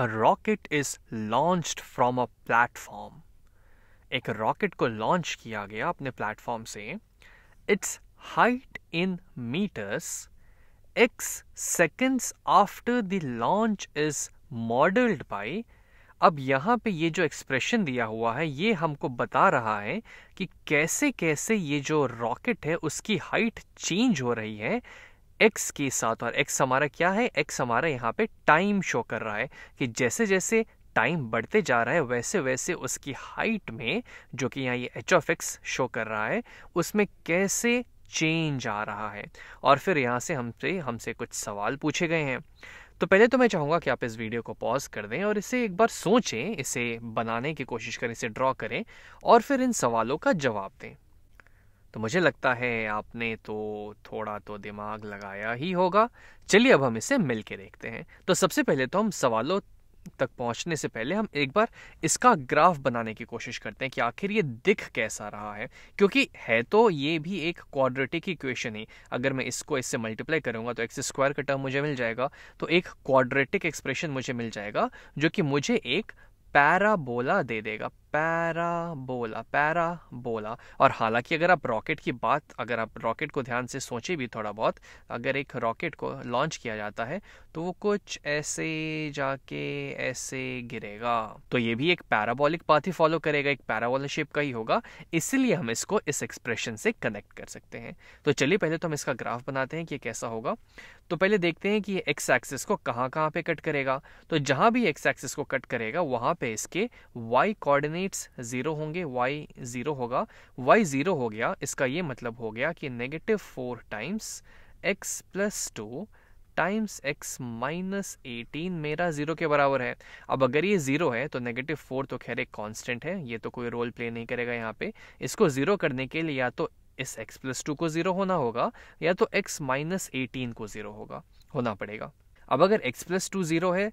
a rocket is launch from a platform एक rocket को launch किया गया अपने प्लेटफॉर्म से it's height in metres x seconds after the launch is modelled by अब यहां पे ये जो एक्सप्रेशन दिया हुआ है ये हमको बता रहा है कि कैसे कैसे ये जो रॉकेट है उसकी हाइट चेंज हो रही है एक्स के साथ और एक्स हमारा क्या है एक्स हमारा यहाँ पे टाइम शो कर रहा है कि जैसे जैसे टाइम बढ़ते जा रहा है वैसे वैसे उसकी हाइट में जो कि यहाँ ये एच ऑफ एक्स शो कर रहा है उसमें कैसे चेंज आ रहा है और फिर यहाँ से हमसे हमसे कुछ सवाल पूछे गए हैं तो पहले तो मैं चाहूँगा कि आप इस वीडियो को पॉज कर दें और इसे एक बार सोचें इसे बनाने की कोशिश करें इसे ड्रॉ करें और फिर इन सवालों का जवाब दें तो मुझे लगता है आपने तो थोड़ा तो दिमाग लगाया ही होगा चलिए अब हम इसे मिल के देखते हैं तो सबसे पहले तो हम सवालों तक पहुंचने से पहले हम एक बार इसका ग्राफ बनाने की कोशिश करते हैं कि आखिर ये दिख कैसा रहा है क्योंकि है तो ये भी एक क्वाड्रेटिक इक्वेशन ही अगर मैं इसको इससे मल्टीप्लाई करूंगा तो एक्स स्क्वायर का टर्म मुझे मिल जाएगा तो एक क्वाड्रेटिक एक्सप्रेशन मुझे मिल जाएगा जो कि मुझे एक पैराबोला दे देगा पैराबोला पैराबोला और हालांकि अगर आप रॉकेट की बात अगर आप रॉकेट को ध्यान से सोचे भी थोड़ा बहुत अगर एक रॉकेट को लॉन्च किया जाता है तो वो कुछ ऐसे जाके ऐसे गिरेगा तो ये भी एक पैराबोलिक पाथ ही फॉलो करेगा एक पैराबोला शेप का ही होगा इसलिए हम इसको इस एक्सप्रेशन से कनेक्ट कर सकते हैं तो चलिए पहले तो हम इसका ग्राफ बनाते हैं कि ये कैसा होगा तो पहले देखते हैं कि ये एक्स एक्सिस को कहाँ कहाँ पे कट करेगा तो जहाँ भी एक्स एक्सिस को कट करेगा वहाँ पे इसके वाई कोऑर्डिनेट कोऑर्डिनेट्स ज़ीरो होंगे वाई ज़ीरो होगा वाई ज़ीरो हो गया इसका ये मतलब हो गया कि negative four times x plus two times x minus eighteen मेरा ज़ीरो के बराबर है अब अगर ये ज़ीरो है तो नेगेटिव फोर तो खैर एक कांस्टेंट है ये तो कोई रोल प्ले नहीं करेगा यहाँ पे इसको ज़ीरो करने के लिए या तो इस एक्स प्लस टू को ज़ीरो होना होगा या तो एक्स माइनस एटीन को ज़ीरो होगा होना पड़ेगा अब अगर x प्लस टू ज़ीरो है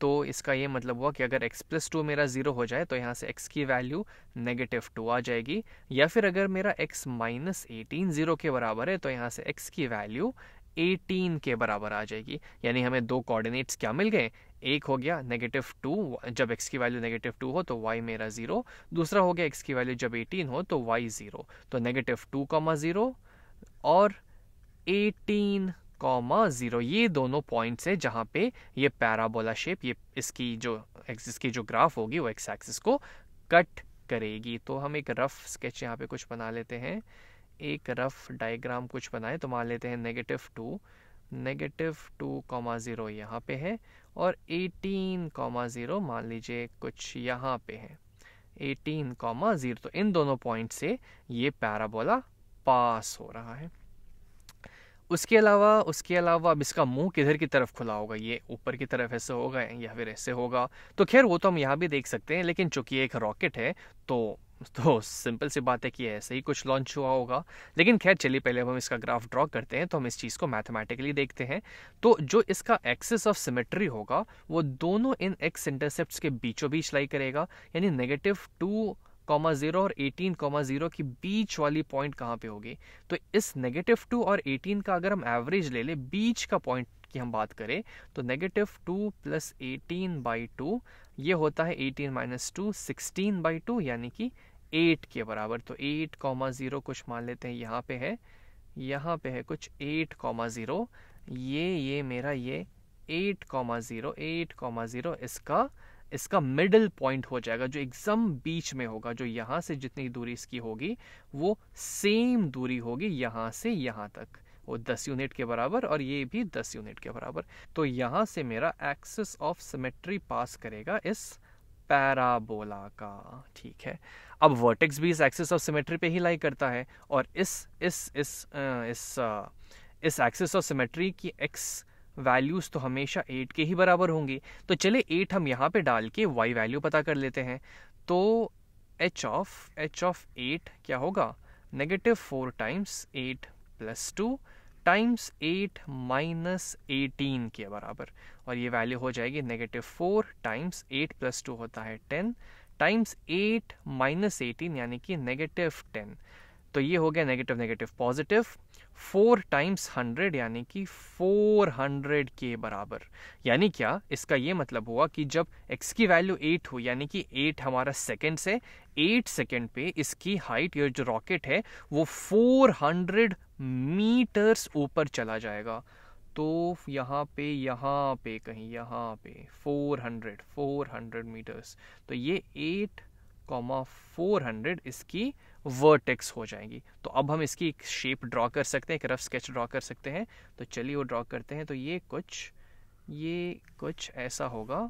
तो इसका ये मतलब हुआ कि अगर x प्लस टू मेरा ज़ीरो हो जाए तो यहाँ से x की वैल्यू नेगेटिव टू आ जाएगी या फिर अगर मेरा x माइनस एटीन ज़ीरो के बराबर है तो यहाँ से x की वैल्यू 18 के बराबर आ जाएगी यानी हमें दो कोऑर्डिनेट्स क्या मिल गए एक हो गया नेगेटिव टू जब x की वैल्यू नेगेटिव टू हो तो y मेरा ज़ीरो दूसरा हो गया x की वैल्यू जब 18 हो तो y ज़ीरो तो नेगेटिव टू कॉमा ज़ीरो और 18 कॉमा ज़ीरो ये दोनों पॉइंट्स है जहाँ पे ये पैराबोला शेप ये इसकी जो इसकी जो ग्राफ होगी वो एक्स एक्सिस को कट करेगी तो हम एक रफ स्केच यहाँ पे कुछ बना लेते हैं एक रफ डायग्राम कुछ बनाए तो मान लेते हैं negative two negative two comma zero यहाँ पे है और एटीन कॉमा ज़ीरो मान लीजिए कुछ यहाँ पे है एटीन कॉमा ज़ीरो तो इन दोनों पॉइंट से ये पैराबोला पास हो रहा है उसके अलावा उसके अलावा अब इसका मुंह किधर की तरफ खुला होगा ये ऊपर की तरफ ऐसे होगा या फिर ऐसे होगा तो खैर वो तो हम यहाँ भी देख सकते हैं लेकिन चूंकि एक रॉकेट है तो तो सिंपल सी बात है कि ऐसे ही कुछ लॉन्च हुआ होगा लेकिन खैर चलिए पहले हम इसका ग्राफ ड्रॉ करते हैं तो हम इस चीज़ को मैथमेटिकली देखते हैं तो जो इसका एक्सिस ऑफ सिमेट्री होगा वो दोनों इन एक्स इंटरसेप्ट के बीचों बीच लाई करेगा यानी नेगेटिव टू कॉमा जीरो और एटीन कॉमा जीरो की बीच वाली पॉइंट कहाँ पे होगी तो इस नेगेटिव टू और एटीन का अगर हम एवरेज ले ले बीच का पॉइंट की हम बात करें तो negative two plus eighteen by two ये होता है eighteen minus two sixteen by two यानी कि एट के बराबर तो एट कॉमा ज़ीरो कुछ मान लेते हैं यहाँ पे है यहाँ पे है कुछ एट कॉमा ज़ीरो ये ये मेरा ये eight comma zero eight comma zero इसका इसका मिडिल पॉइंट हो जाएगा जो एग्जाम बीच में होगा जो यहां से जितनी दूरी इसकी होगी वो सेम दूरी होगी यहां से यहां तक वो 10 यूनिट के बराबर और ये भी 10 यूनिट के बराबर तो यहां से मेरा एक्सिस ऑफ सिमेट्री पास करेगा इस पैराबोला का ठीक है अब वर्टेक्स भी इस एक्सिस ऑफ सिमेट्री पे ही लाई करता है और इस इस इस इस इस एक्सिस ऑफ सिमेट्री की एक्स वैल्यूज़ तो हमेशा एट के ही बराबर होंगे तो चले एट हम यहाँ पे डाल के वाई वैल्यू पता कर लेते हैं तो h of h of eight क्या होगा negative four times eight plus two times eight minus eighteen के बराबर और ये वैल्यू हो जाएगी negative four times eight plus two होता है ten times eight minus eighteen यानी कि नेगेटिव टेन तो ये हो गया negative negative positive four times hundred यानी कि फोर हंड्रेड के बराबर यानी क्या इसका ये मतलब हुआ कि जब x की वैल्यू एट हो यानी कि एट हमारा सेकेंड से एट सेकेंड पे इसकी हाइट या जो रॉकेट है वो फोर हंड्रेड मीटर्स ऊपर चला जाएगा तो यहाँ पे यहाँ पे कहीं यहाँ पे four hundred four hundred metres तो ये एट कॉमा फोर हंड्रेड इसकी वर्टेक्स हो जाएंगी तो अब हम इसकी एक शेप ड्रॉ कर सकते हैं एक रफ स्केच ड्रॉ कर सकते हैं तो चलिए वो ड्रॉ करते हैं तो ये कुछ ये कुछ ऐसा होगा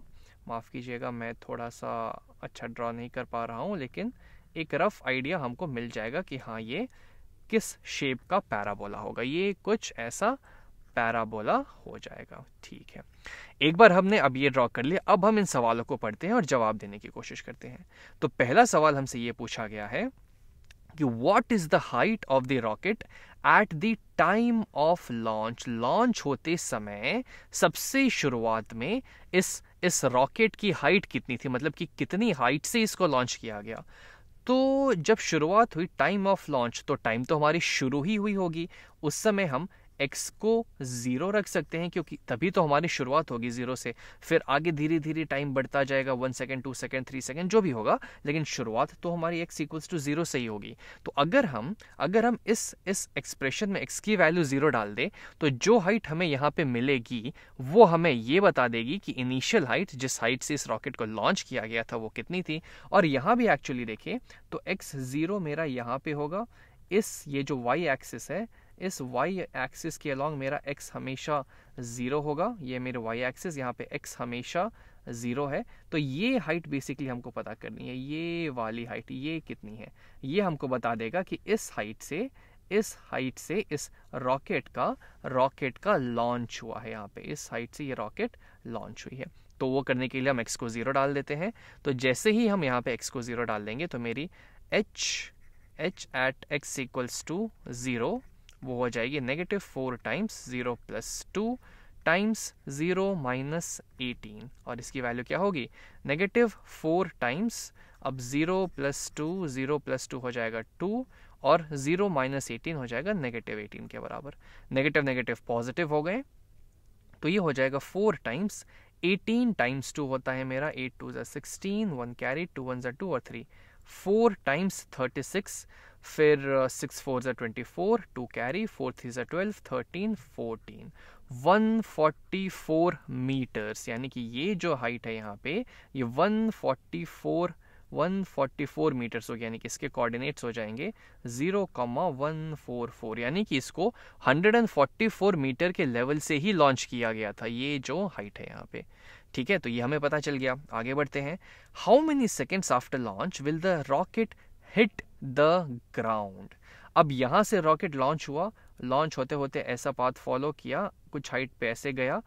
माफ़ कीजिएगा मैं थोड़ा सा अच्छा ड्रॉ नहीं कर पा रहा हूँ लेकिन एक रफ आइडिया हमको मिल जाएगा कि हाँ ये किस शेप का पैराबोला होगा ये कुछ ऐसा पैराबोला हो जाएगा ठीक है एक बार हमने अब ये ड्रॉ कर लिया अब हम इन सवालों को पढ़ते हैं और जवाब देने की कोशिश करते हैं तो पहला सवाल हमसे ये पूछा गया है कि what is the height of the rocket at the time of launch launch होते समय सबसे शुरुआत में इस इस रॉकेट की हाइट कितनी थी मतलब कि कितनी हाइट से इसको लॉन्च किया गया तो जब शुरुआत हुई टाइम ऑफ लॉन्च तो टाइम तो हमारी शुरू ही हुई होगी उस समय हम एक्स को ज़ीरो रख सकते हैं क्योंकि तभी तो हमारी शुरुआत होगी ज़ीरो से फिर आगे धीरे धीरे टाइम बढ़ता जाएगा one second two second three second जो भी होगा लेकिन शुरुआत तो हमारी एक्स इक्वल्स टू ज़ीरो से ही होगी तो अगर हम अगर हम इस इस एक्सप्रेशन में एक्स की वैल्यू ज़ीरो डाल दें तो जो हाइट हमें यहाँ पे मिलेगी वो हमें ये बता देगी कि इनिशियल हाइट जिस हाइट से इस रॉकेट को लॉन्च किया गया था वो कितनी थी और यहाँ भी एक्चुअली देखें तो एक्स ज़ीरो मेरा यहाँ पे होगा इस ये जो वाई एक्सिस है इस y एक्सिस के अलॉन्ग मेरा एक्स हमेशा ज़ीरो होगा ये मेरे वाई एक्सिस यहाँ पे एक्स हमेशा ज़ीरो है तो ये हाइट बेसिकली हमको पता करनी है ये वाली हाइट ये कितनी है ये हमको बता देगा कि इस हाइट से इस हाइट से इस रॉकेट का रॉकेट का लॉन्च हुआ है यहाँ पे इस हाइट से ये रॉकेट लॉन्च हुई है तो वो करने के लिए हम एक्स को ज़ीरो डाल देते हैं तो जैसे ही हम यहाँ पे एक्स को ज़ीरो डाल देंगे तो मेरी h h at x equals to zero वो हो जाएगी negative four times zero plus two times zero minus eighteen और इसकी वैल्यू क्या होगी नेगेटिव फोर टाइम्स अब zero plus two zero plus two हो जाएगा टू और ज़ीरो माइनस एटीन हो जाएगा नेगेटिव एटीन के बराबर नेगेटिव नेगेटिव पॉजिटिव हो गए तो ये हो जाएगा four times eighteen times two होता है मेरा एट टू जो sixteen one carry two one जो टू और three four times thirty six फिर सिक्स फोर ज़ा twenty four two carry four three ज़ा twelve thirteen fourteen one forty four metres यानी कि ये जो हाइट है यहाँ पे ये one forty four one forty four metres हो गया यानी कि इसके कोऑर्डिनेट्स हो जाएंगे zero comma one four four यानी कि इसको hundred and forty four metre के लेवल से ही लॉन्च किया गया था ये जो हाइट है यहाँ पे ठीक है तो ये हमें पता चल गया आगे बढ़ते हैं how many seconds after launch will the rocket hit the ground अब यहाँ से रॉकेट लॉन्च हुआ लॉन्च होते होते ऐसा पाथ फॉलो किया कुछ हाइट पे ऐसे गया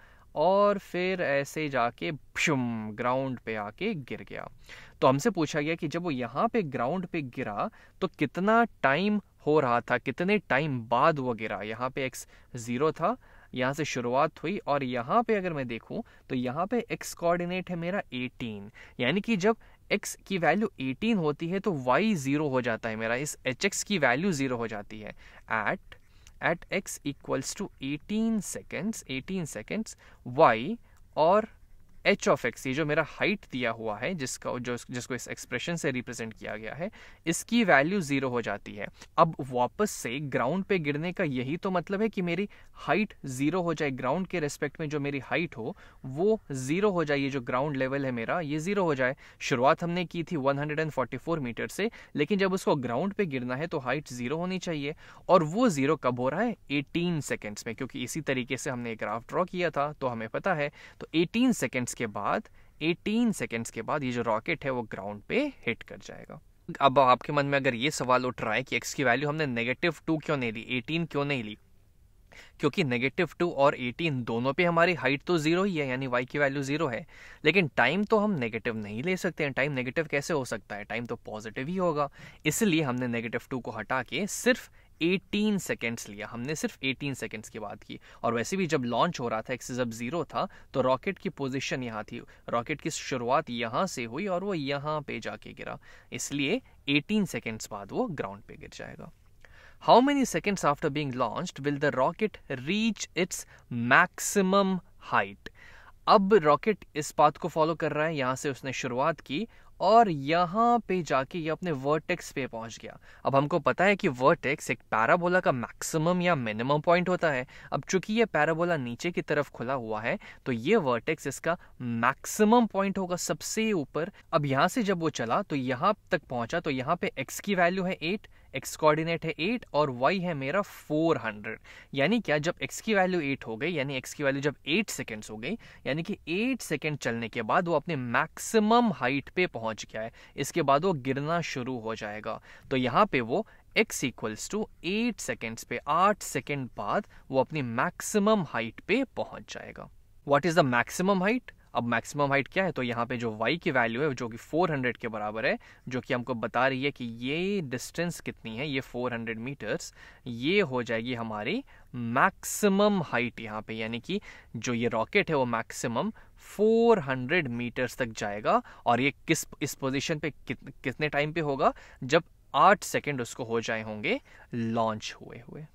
और फिर ऐसे जाके भ्युम ग्राउंड पे आके गिर गया तो हमसे पूछा गया कि जब वो यहाँ पे ग्राउंड पे गिरा तो कितना टाइम हो रहा था कितने टाइम बाद वो गिरा यहाँ पे एक्स ज़ीरो था यहाँ से शुरुआत हुई और यहाँ पे अगर मैं देखूँ तो यहाँ पे एक्स कोऑर्डिनेट है मेरा 18 यानी कि जब एक्स की वैल्यू 18 होती है तो वाई ज़ीरो हो जाता है मेरा इस एच एक्स की वैल्यू ज़ीरो हो जाती है at at x equals to eighteen seconds eighteen seconds y और एच ऑफ एक्स ये जो मेरा हाइट दिया हुआ है जिसका जो जिसको इस एक्सप्रेशन से रिप्रेजेंट किया गया है इसकी वैल्यू ज़ीरो हो जाती है अब वापस से ग्राउंड पे गिरने का यही तो मतलब है कि मेरी हाइट ज़ीरो हो जाए ग्राउंड के रेस्पेक्ट में जो मेरी हाइट हो वो ज़ीरो हो जाए ये जो ग्राउंड लेवल है मेरा ये ज़ीरो हो जाए शुरुआत हमने की थी वन मीटर से लेकिन जब उसको ग्राउंड पे गिरना है तो हाइट ज़ीरो होनी चाहिए और वो ज़ीरो कब हो रहा है एटीन सेकेंड्स में क्योंकि इसी तरीके से हमने एक ग्राफ ड्रॉ किया था तो हमें पता है तो एटीन सेकेंड्स सेकेंड्स के बाद 18 सेकेंड्स के बाद ये जो रॉकेट है वो ग्राउंड पे हिट कर जाएगा अब आपके मन में अगर ये सवाल उठ रहा है कि एक्स की वैल्यू हमने नेगेटिव टू क्यों नहीं ली एटीन क्यों नहीं ली क्योंकि नेगेटिव टू और एटीन दोनों पे हमारी हाइट तो जीरो ही है यानी वाई की वैल्यू जीरो है लेकिन टाइम तो हम नेगेटिव नहीं ले सकते हैं टाइम नेगेटिव कैसे हो सकता है टाइम तो पॉजिटिव ही होगा इसलिए हमने नेगेटिव टू को हटा के सिर्फ एटीन सेकेंड्स लिया हमने सिर्फ एटीन सेकेंड्स की बात की और वैसे भी जब लॉन्च हो रहा था एक्सिस अब ज़ीरो था तो रॉकेट की पोजिशन यहाँ थी रॉकेट की शुरुआत यहाँ से हुई और वो यहाँ पे जाके गिरा इसलिए एटीन सेकेंड्स बाद वो ग्राउंड पे गिर जाएगा how many seconds after being launch will the rocket reach its maximum height अब रॉकेट इस बात को फॉलो कर रहा है यहाँ से उसने शुरुआत की और यहाँ पे जाके ये अपने वर्टेक्स पे पहुँच गया अब हमको पता है कि वर्टेक्स एक पैराबोला का मैक्सिमम या मिनिमम पॉइंट होता है अब चूंकि ये पैराबोला नीचे की तरफ खुला हुआ है तो ये वर्टेक्स इसका मैक्सिमम पॉइंट होगा सबसे ऊपर अब यहाँ से जब वो चला तो यहाँ तक पहुँचा तो यहाँ पे एक्स की वैल्यू है एट एक्स कोऑर्डिनेट है एट और वाई है मेरा फोर हंड्रेड यानी क्या जब एक्स की वैल्यू एट हो गई यानी एक्स की वैल्यू जब एट सेकेंड्स हो गई यानी कि एट सेकेंड चलने के बाद वो अपने मैक्सिमम हाइट पे पहुंच गया है इसके बाद वो गिरना शुरू हो जाएगा तो यहाँ पे वो x equals to eight seconds पे आठ सेकेंड बाद वो अपनी मैक्सिमम हाइट पे पहुंच जाएगा what is the maximum height अब मैक्सिमम हाइट क्या है तो यहाँ पे जो वाई की वैल्यू है जो कि 400 के बराबर है जो कि हमको बता रही है कि ये डिस्टेंस कितनी है ये 400 मीटर्स ये हो जाएगी हमारी मैक्सिमम हाइट यहाँ पे यानी कि जो ये रॉकेट है वो मैक्सिमम 400 मीटर्स तक जाएगा और ये किस इस पोजीशन पे कितने टाइम पे होगा जब आठ सेकेंड उसको हो जाए होंगे लॉन्च हुए हुए